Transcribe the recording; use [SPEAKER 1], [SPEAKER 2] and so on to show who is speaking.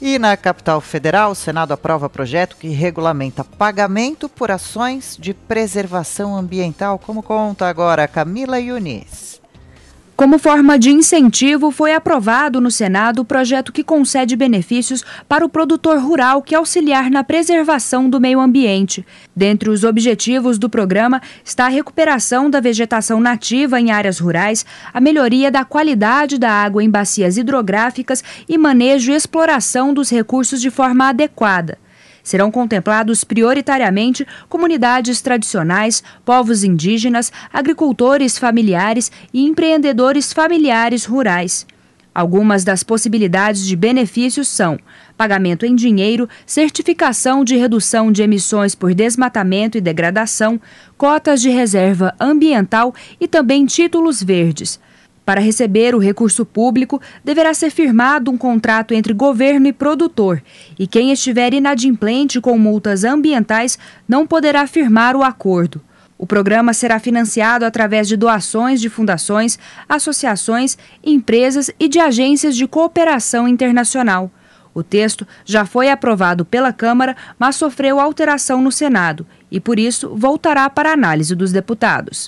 [SPEAKER 1] E na capital federal, o Senado aprova projeto que regulamenta pagamento por ações de preservação ambiental, como conta agora Camila Yunis.
[SPEAKER 2] Como forma de incentivo, foi aprovado no Senado o projeto que concede benefícios para o produtor rural que é auxiliar na preservação do meio ambiente. Dentre os objetivos do programa está a recuperação da vegetação nativa em áreas rurais, a melhoria da qualidade da água em bacias hidrográficas e manejo e exploração dos recursos de forma adequada. Serão contemplados prioritariamente comunidades tradicionais, povos indígenas, agricultores familiares e empreendedores familiares rurais. Algumas das possibilidades de benefícios são pagamento em dinheiro, certificação de redução de emissões por desmatamento e degradação, cotas de reserva ambiental e também títulos verdes. Para receber o recurso público, deverá ser firmado um contrato entre governo e produtor, e quem estiver inadimplente com multas ambientais não poderá firmar o acordo. O programa será financiado através de doações de fundações, associações, empresas e de agências de cooperação internacional. O texto já foi aprovado pela Câmara, mas sofreu alteração no Senado e, por isso, voltará para análise dos deputados.